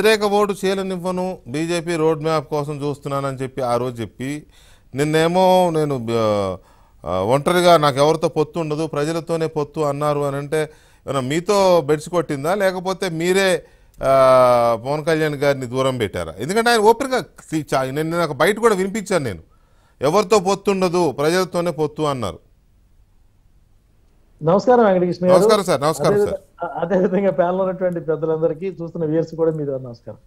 వ్యతిరేక ఓటు చేయలేనివ్వను బీజేపీ రోడ్ మ్యాప్ కోసం చూస్తున్నానని చెప్పి ఆ రోజు చెప్పి నిన్నేమో నేను ఒంటరిగా నాకు ఎవరితో పొత్తు ఉండదు ప్రజలతోనే పొత్తు అన్నారు అని అంటే మీతో బెడ్స్ కొట్టిందా లేకపోతే మీరే పవన్ కళ్యాణ్ గారిని దూరం పెట్టారా ఎందుకంటే ఆయన ఓపెన్గా నేను నాకు బయట కూడా వినిపించాను నేను ఎవరితో పొత్తు ఉండదు ప్రజలతోనే పొత్తు అన్నారు నమస్కారం వెంకటకృష్ణ నమస్కారం సార్ నమస్కారం సార్ అదేవిధంగా ప్యానల్ ఉన్నటువంటి పెద్దలందరికీ చూస్తున్న వ్యూయర్స్ కూడా మీద నమస్కారం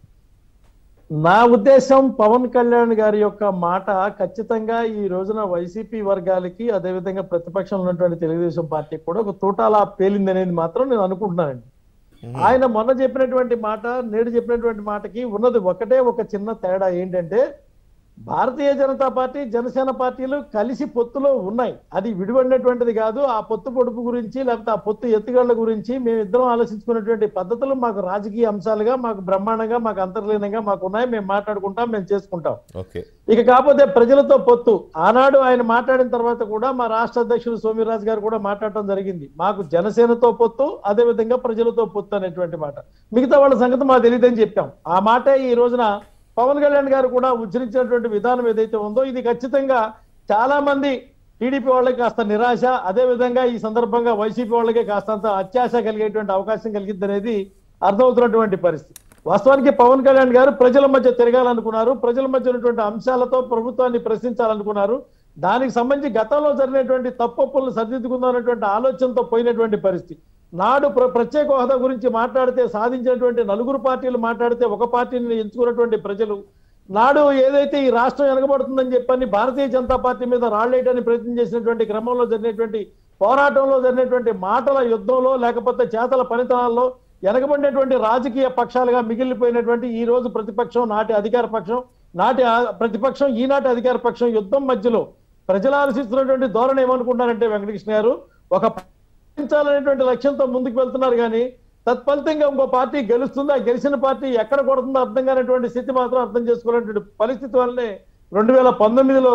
నా ఉద్దేశం పవన్ కళ్యాణ్ గారి యొక్క మాట ఖచ్చితంగా ఈ రోజున వైసీపీ వర్గాలకి అదేవిధంగా ప్రతిపక్షంలో ఉన్నటువంటి తెలుగుదేశం పార్టీకి కూడా ఒక తూటాలా పేలింది అనేది మాత్రం నేను అనుకుంటున్నానండి ఆయన మొన్న చెప్పినటువంటి మాట నేడు చెప్పినటువంటి మాటకి ఉన్నది ఒకటే ఒక చిన్న తేడా ఏంటంటే భారతీయ జనతా పార్టీ జనసేన పార్టీలు కలిసి పొత్తులో ఉన్నాయి అది విడివడినటువంటిది కాదు ఆ పొత్తు పొడుపు గురించి లేకపోతే ఆ పొత్తు ఎత్తుగళ్ల గురించి మేమిద్దరం ఆలోచించుకున్నటువంటి పద్ధతులు మాకు రాజకీయ అంశాలుగా మాకు బ్రహ్మాండంగా మాకు అంతర్లీనంగా మాకు ఉన్నాయి మేము మాట్లాడుకుంటాం మేము చేసుకుంటాం ఇక కాకపోతే ప్రజలతో పొత్తు ఆనాడు ఆయన మాట్లాడిన తర్వాత కూడా మా రాష్ట్ర అధ్యక్షుడు సోమిరాజు గారు కూడా మాట్లాడటం జరిగింది మాకు జనసేనతో పొత్తు అదేవిధంగా ప్రజలతో పొత్తు అనేటువంటి మాట మిగతా వాళ్ళ సంగతి మాకు తెలియదని చెప్పాం ఆ మాట ఈ రోజున పవన్ కళ్యాణ్ గారు కూడా ఉచ్చరించినటువంటి విధానం ఏదైతే ఉందో ఇది ఖచ్చితంగా చాలా మంది టీడీపీ వాళ్ళకి కాస్త నిరాశ అదే విధంగా ఈ సందర్భంగా వైసీపీ వాళ్ళకి కాస్తంత అత్యాశ కలిగేటువంటి అవకాశం కలిగింది అనేది అర్థమవుతున్నటువంటి పరిస్థితి వాస్తవానికి పవన్ కళ్యాణ్ గారు ప్రజల మధ్య తిరగాలనుకున్నారు ప్రజల మధ్య ఉన్నటువంటి అంశాలతో ప్రభుత్వాన్ని ప్రశ్నించాలనుకున్నారు దానికి సంబంధించి గతంలో జరిగినటువంటి తప్పప్పులను సరిదిద్దుకుందాం అనేటువంటి ఆలోచనతో పోయినటువంటి పరిస్థితి నాడు ప్ర ప్రత్యేక హోదా గురించి మాట్లాడితే సాధించినటువంటి నలుగురు పార్టీలు మాట్లాడితే ఒక పార్టీని ఎంచుకున్నటువంటి ప్రజలు నాడు ఏదైతే ఈ రాష్ట్రం వెనకబడుతుందని చెప్పని భారతీయ జనతా పార్టీ మీద రాళ్లేయడానికి ప్రయత్నం చేసినటువంటి క్రమంలో జరిగినటువంటి పోరాటంలో జరిగినటువంటి మాటల యుద్ధంలో లేకపోతే చేతల పనితనాల్లో వెనకబడినటువంటి రాజకీయ పక్షాలుగా మిగిలిపోయినటువంటి ఈ రోజు ప్రతిపక్షం నాటి అధికార పక్షం నాటి ప్రతిపక్షం ఈనాటి అధికార పక్షం యుద్ధం మధ్యలో ప్రజలు ఆలోచిస్తున్నటువంటి ధోరణి ఏమనుకుంటారంటే వెంకటకృష్ణ గారు ఒక గెలిపించాలనేటువంటి లక్ష్యంతో ముందుకు వెళ్తున్నారు కానీ తత్ఫలితంగా ఇంకో పార్టీ గెలుస్తుంది గెలిచిన పార్టీ ఎక్కడ కొడుతుందో అర్థం కానిటువంటి స్థితి మాత్రం అర్థం చేసుకోలేటువంటి పరిస్థితి వల్లనే రెండు వేల పంతొమ్మిదిలో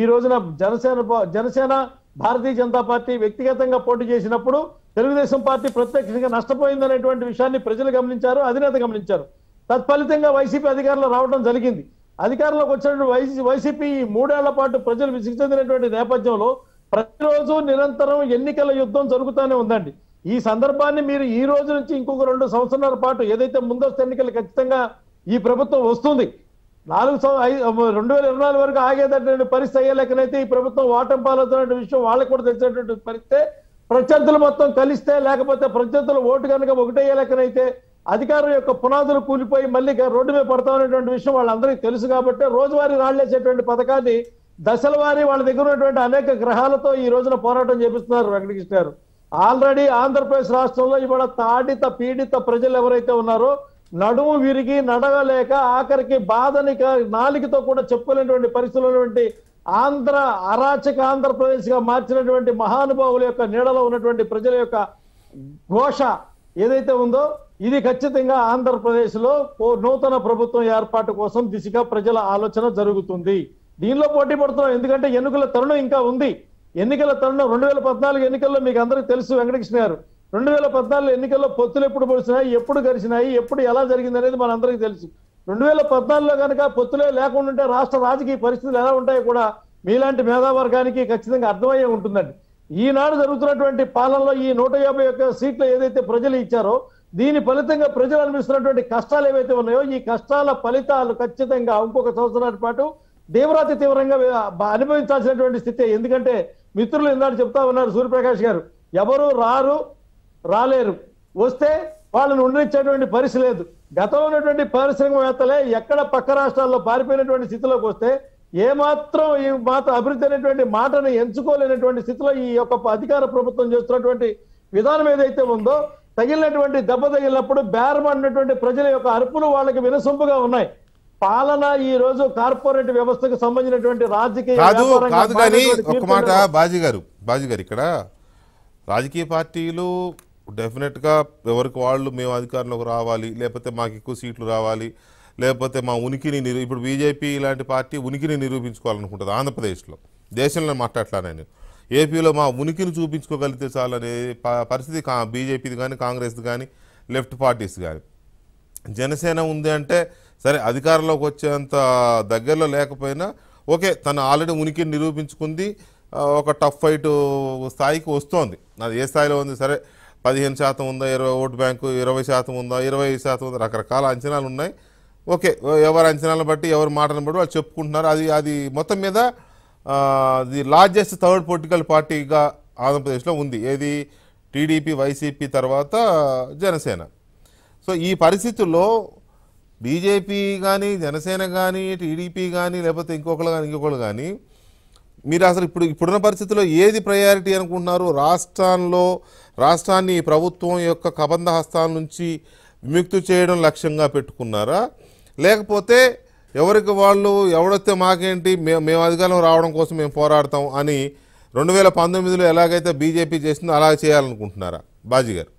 ఈ రోజున జనసేన జనసేన భారతీయ జనతా పార్టీ వ్యక్తిగతంగా పోటీ చేసినప్పుడు తెలుగుదేశం పార్టీ ప్రత్యక్షంగా నష్టపోయిందనేటువంటి విషయాన్ని ప్రజలు గమనించారు అధినేత గమనించారు తత్ఫలితంగా వైసీపీ అధికారంలో రావడం జరిగింది అధికారంలోకి వచ్చినటువంటి వైసీ ఈ మూడేళ్ల పాటు ప్రజలు విసిగి చెందినటువంటి నేపథ్యంలో ప్రతిరోజు నిరంతరం ఎన్నికల యుద్ధం జరుగుతూనే ఉందండి ఈ సందర్భాన్ని మీరు ఈ రోజు నుంచి ఇంకొక రెండు సంవత్సరాల పాటు ఏదైతే ముందస్తు ఎన్నికలు ఖచ్చితంగా ఈ ప్రభుత్వం వస్తుంది నాలుగు రెండు వేల ఇరవై నాలుగు వరకు ఆగేటటువంటి పరిస్థితి అయ్యలేకనైతే ఈ ప్రభుత్వం వాటం పాలవుతున్న విషయం వాళ్ళకు కూడా తెలిసినటువంటి పరిస్థితి ప్రత్యర్థులు మొత్తం కలిస్తే లేకపోతే ప్రత్యర్థులు ఓటు కనుక ఒకటయ్యేలేకనైతే అధికారం యొక్క పునాదులు కూలిపోయి మళ్ళీ రోడ్డు మీద పడతామనేటువంటి విషయం వాళ్ళందరికీ తెలుసు కాబట్టి రోజువారీ రాళ్లేసేటువంటి పథకాన్ని దశల వారి వాళ్ళ దగ్గర ఉన్నటువంటి అనేక గ్రహాలతో ఈ రోజున పోరాటం చేపిస్తున్నారు వెంకటకృష్ణ గారు ఆల్రెడీ ఆంధ్రప్రదేశ్ రాష్ట్రంలో ఇవాళ తాడిత పీడిత ప్రజలు ఎవరైతే ఉన్నారో నడుము విరిగి నడవలేక ఆఖరికి బాధని నాలికతో కూడా చెప్పుకునేటువంటి పరిస్థితులు ఆంధ్ర అరాచక ఆంధ్రప్రదేశ్ గా మార్చినటువంటి మహానుభావుల యొక్క నీడలో ఉన్నటువంటి ప్రజల యొక్క ఘోష ఏదైతే ఉందో ఇది ఖచ్చితంగా ఆంధ్రప్రదేశ్ లో నూతన ప్రభుత్వం ఏర్పాటు కోసం దిశగా ప్రజల ఆలోచన జరుగుతుంది దీనిలో పోటీ పడుతున్నాం ఎందుకంటే ఎన్నికల తరుణం ఇంకా ఉంది ఎన్నికల తరుణం రెండు వేల పద్నాలుగు ఎన్నికల్లో మీకు అందరికీ తెలుసు వెంకటకృష్ణ గారు రెండు వేల పద్నాలుగు ఎన్నికల్లో పొత్తులు ఎప్పుడు పొడిచినాయి ఎప్పుడు గడిచినాయి ఎప్పుడు ఎలా జరిగింది అనేది అందరికీ తెలుసు రెండు వేల పద్నాలుగులో కనుక పొత్తులే లేకుండా ఉంటే రాష్ట్ర రాజకీయ పరిస్థితులు ఎలా ఉంటాయో కూడా మీలాంటి మేధావర్గానికి ఖచ్చితంగా అర్థమయ్యే ఉంటుందండి ఈనాడు జరుగుతున్నటువంటి పాలనలో ఈ నూట యాభై ఒక్క సీట్లు ఏదైతే ప్రజలు ఇచ్చారో దీని ఫలితంగా ప్రజలు అనిపిస్తున్నటువంటి కష్టాలు ఏవైతే ఉన్నాయో ఈ కష్టాల ఫలితాలు ఖచ్చితంగా ఇంకొక సంవత్సరాల పాటు దేవరాతి తీవ్రంగా అనుభవించాల్సినటువంటి స్థితి ఎందుకంటే మిత్రులు ఇందాక చెప్తా ఉన్నారు సూర్యప్రకాష్ గారు ఎవరు రారు రాలేరు వస్తే వాళ్ళని ఉండనిచ్చేటువంటి పరిస్థితి లేదు గతంలో ఉన్నటువంటి పారిశ్రామికవేత్తలే ఎక్కడ పక్క రాష్ట్రాల్లో పారిపోయినటువంటి స్థితిలోకి వస్తే ఏమాత్రం ఈ మాత అభివృద్ధి అనేటువంటి మాటను ఎంచుకోలేనటువంటి స్థితిలో ఈ యొక్క అధికార ప్రభుత్వం చేస్తున్నటువంటి విధానం ఏదైతే ఉందో తగిలినటువంటి దెబ్బ తగిలినప్పుడు బేరం ప్రజల యొక్క అరుపులు వాళ్ళకి వినసొంపుగా ఉన్నాయి పాలన ఈ రోజు కార్పొరేట్ వ్యవస్థకు సంబంధించినటువంటి రాజకీయ కాదు కాదు కానీ ఒక మాట బాజీ గారు బాజీ గారు ఇక్కడ రాజకీయ పార్టీలు డెఫినెట్ గా ఎవరికి వాళ్ళు మేము అధికారంలోకి రావాలి లేకపోతే మాకు ఎక్కువ సీట్లు రావాలి లేకపోతే మా ఉనికిని నిరూ ఇప్పుడు బీజేపీ ఇలాంటి పార్టీ ఉనికిని నిరూపించుకోవాలనుకుంటుంది ఆంధ్రప్రదేశ్లో దేశంలో మాట్లాడలా నేను ఏపీలో మా ఉనికిని చూపించుకోగలిగితే చాలనే పరిస్థితి బీజేపీది కానీ కాంగ్రెస్ది కానీ లెఫ్ట్ పార్టీస్ కానీ జనసేన ఉంది అంటే సరే అధికారంలోకి వచ్చేంత దగ్గరలో లేకపోయినా ఓకే తను ఆల్రెడీ ఉనికిని నిరూపించుకుంది ఒక టఫ్ ఫైట్ స్థాయికి వస్తోంది అది ఏ స్థాయిలో ఉంది సరే పదిహేను శాతం ఉందా ఇరవై ఓటు బ్యాంకు ఇరవై శాతం ఉందా ఇరవై ఐదు శాతం ఉందా రకరకాల అంచనాలు ఉన్నాయి ఓకే ఎవరి అంచనాలను బట్టి ఎవరి మాటలను బట్టి వాళ్ళు చెప్పుకుంటున్నారు అది అది మొత్తం మీద ది లార్జెస్ట్ థర్డ్ పొలిటికల్ పార్టీగా ఆంధ్రప్రదేశ్లో ఉంది ఏది టీడీపీ వైసీపీ తర్వాత జనసేన సో ఈ పరిస్థితుల్లో బీజేపీ కానీ జనసేన కానీ టీడీపీ కానీ లేకపోతే ఇంకొకరు కానీ ఇంకొకరు కానీ మీరు అసలు ఇప్పుడు ఇప్పుడున్న పరిస్థితుల్లో ఏది ప్రయారిటీ అనుకుంటున్నారు రాష్ట్రంలో రాష్ట్రాన్ని ప్రభుత్వం యొక్క కబంధ హస్తాల నుంచి విముక్తి చేయడం లక్ష్యంగా పెట్టుకున్నారా లేకపోతే ఎవరికి వాళ్ళు ఎవడొస్తే మాకేంటి మేము మేము అధికారం రావడం కోసం మేము పోరాడతాం అని రెండు వేల పంతొమ్మిదిలో ఎలాగైతే బీజేపీ చేసిందో అలా చేయాలనుకుంటున్నారా బాజీ గారు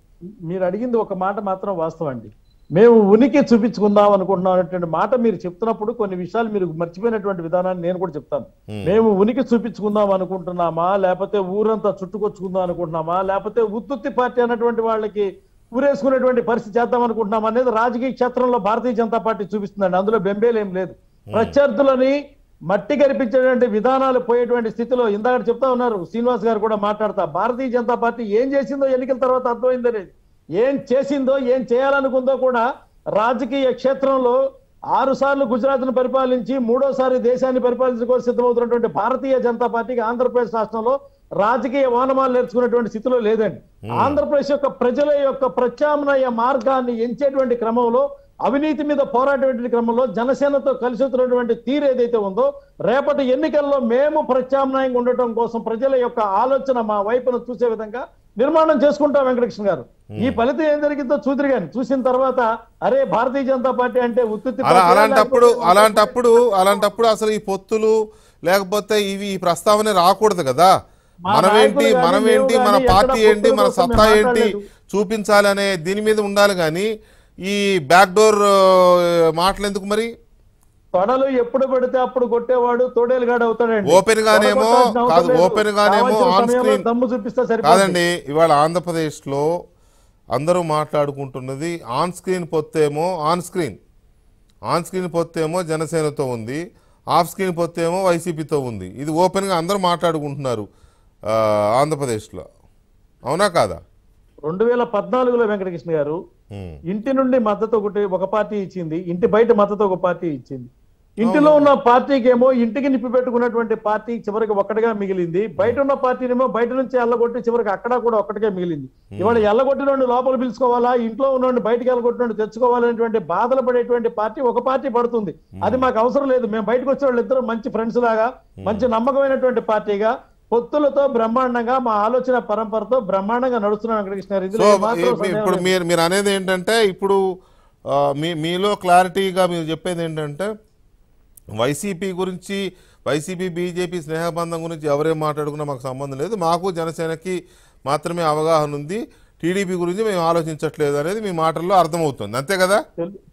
మీరు అడిగింది ఒక మాట మాత్రం వాస్తవం అండి మేము ఉనికి చూపించుకుందాం అనుకుంటున్నాం మాట మీరు చెప్తున్నప్పుడు కొన్ని విషయాలు మీరు మర్చిపోయినటువంటి విధానాన్ని నేను కూడా చెప్తాను మేము ఉనికి చూపించుకుందాం అనుకుంటున్నామా లేకపోతే ఊరంతా చుట్టుకొచ్చుకుందాం అనుకుంటున్నామా లేకపోతే ఉత్తుత్తి పార్టీ అన్నటువంటి వాళ్ళకి ఊరేసుకునేటువంటి పరిస్థితి చేద్దాం అనుకుంటున్నాం అనేది రాజకీయ క్షేత్రంలో భారతీయ జనతా పార్టీ చూపిస్తుందండి అందులో బెంబేలేం లేదు ప్రత్యర్థులని మట్టి కనిపించేటువంటి విధానాలు పోయేటువంటి స్థితిలో ఇందాక చెప్తా ఉన్నారు శ్రీనివాస్ గారు కూడా మాట్లాడతా భారతీయ జనతా పార్టీ ఏం చేసిందో ఎన్నికల తర్వాత అర్థమైందనేది ఏం చేసిందో ఏం చేయాలనుకుందో కూడా రాజకీయ క్షేత్రంలో ఆరు సార్లు గుజరాత్ను పరిపాలించి మూడోసారి దేశాన్ని పరిపాలించడం కోసం సిద్ధమవుతున్నటువంటి భారతీయ జనతా పార్టీకి ఆంధ్రప్రదేశ్ రాష్ట్రంలో రాజకీయ వానమాలు నేర్చుకున్నటువంటి స్థితిలో లేదండి hmm. ఆంధ్రప్రదేశ్ యొక్క ప్రజల యొక్క ప్రత్యామ్నాయ మార్గాన్ని ఎంచేటువంటి క్రమంలో అవినీతి మీద పోరాడేటువంటి క్రమంలో జనసేనతో కలిసి వచ్చినటువంటి తీరు ఏదైతే ఉందో రేపటి ఎన్నికల్లో మేము ప్రత్యామ్నాయంగా ఉండటం కోసం ప్రజల యొక్క ఆలోచన మా వైపున చూసే విధంగా నిర్మాణం చేసుకుంటా వెంకటకృష్ణ గారు ఈ ఫలితం ఏం జరిగిందో చూద్దరు కానీ చూసిన తర్వాత అరే భారతీయ జనతా పార్టీ అంటే ఉత్పత్తి అలాంటప్పుడు అలాంటప్పుడు అలాంటప్పుడు అసలు ఈ పొత్తులు లేకపోతే ఇవి ఈ ప్రస్తావన రాకూడదు కదా మనమేంటి మనమేంటి మన పార్టీ ఏంటి మన సత్తా ఏంటి చూపించాలనే దీని మీద ఉండాలి కానీ ఈ బ్యాక్ డోర్ మాటలు ఎందుకు మరి పడలు ఎప్పుడు పడితే అప్పుడు కొట్టేవాడు తోడేలు గాడు అవుతాడండి ఓపెన్ గానేమో కాదు ఓపెన్ గానేమో ఆన్ స్క్రీన్ దమ్ము చూపిస్తా సరే కాదండి ఇవాళ ఆంధ్రప్రదేశ్ లో అందరూ మాట్లాడుకుంటున్నది ఆన్ స్క్రీన్ పొత్తేమో ఆన్ స్క్రీన్ ఆన్ స్క్రీన్ పొత్తేమో జనసేనతో ఉంది ఆఫ్ స్క్రీన్ పొత్తేమో వైసీపీతో ఉంది ఇది ఓపెన్గా అందరూ మాట్లాడుకుంటున్నారు ఆంధ్రప్రదేశ్లో అవునా కాదా రెండు వేల పద్నాలుగులో వెంకటకృష్ణ గారు ఇంటి నుండి మద్దతు ఒకటి ఒక పార్టీ ఇచ్చింది ఇంటి బయట మద్దతు ఒక పార్టీ ఇచ్చింది ఇంటిలో ఉన్న పార్టీకి ఏమో ఇంటికి నిప్పి పెట్టుకున్నటువంటి పార్టీ చివరికి ఒక్కటిగా మిగిలింది బయట ఉన్న పార్టీనేమో బయట నుంచి ఎల్లగొట్టి చివరికి అక్కడ కూడా ఒక్కటిగా మిగిలింది ఇవాళ ఎల్లగొట్టిన లోపల పిలుచుకోవాలా ఇంట్లో ఉన్నోడిని బయటకు ఎల్లగొట్టినట్టు తెచ్చుకోవాలనేటువంటి బాధలు పడేటువంటి పార్టీ ఒక పార్టీ పడుతుంది అది మాకు అవసరం లేదు మేము బయటకు వచ్చే వాళ్ళు ఇద్దరు మంచి ఫ్రెండ్స్ లాగా మంచి నమ్మకమైనటువంటి పార్టీగా పొత్తులతో బ్రహ్మాండంగా మా ఆలోచన పరంపరతో బ్రహ్మాండంగా నడుస్తున్నాం ఇప్పుడు మీరు మీరు అనేది ఏంటంటే ఇప్పుడు మీ మీలో క్లారిటీగా మీరు చెప్పేది ఏంటంటే వైసీపీ గురించి వైసీపీ బీజేపీ స్నేహబంధం గురించి ఎవరేం మాట్లాడుకున్నా మాకు సంబంధం లేదు మాకు జనసేనకి మాత్రమే అవగాహన ఉంది టీడీపీ గురించి మేము ఆలోచించట్లేదు అనేది మీ మాటల్లో అర్థమవుతుంది అంతే కదా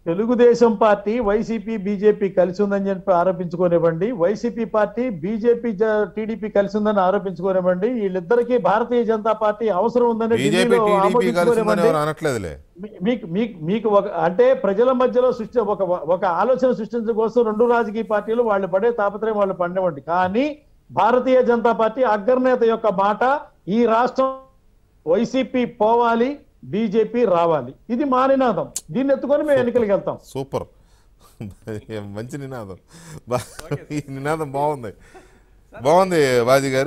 తెలుగుదేశం పార్టీ వైసీపీ బీజేపీ కలిసి ఉందని చెప్పి ఆరోపించుకోనివ్వండి వైసీపీ పార్టీ బీజేపీ టీడీపీ కలిసి ఉందని ఆరోపించుకోనివ్వండి వీళ్ళిద్దరికీ భారతీయ జనతా పార్టీ అవసరం ఉందని అనట్లేదులే మీకు మీకు మీకు ఒక అంటే ప్రజల మధ్యలో సృష్టి ఒక ఒక ఆలోచన సృష్టించడం కోసం రెండు రాజకీయ పార్టీలు వాళ్ళు పడే తాపత్రయం వాళ్ళు పండేవండి కానీ భారతీయ జనతా పార్టీ అగ్రనేత యొక్క మాట ఈ రాష్ట్రం వైసీపీ పోవాలి బీజేపీ రావాలి ఇది మా నినాదం దీన్ని ఎత్తుకొని మేము ఎన్నికలకు వెళ్తాం సూపర్ మంచి నినాదం నినాదం బాగుంది బాగుంది బాజీ గారు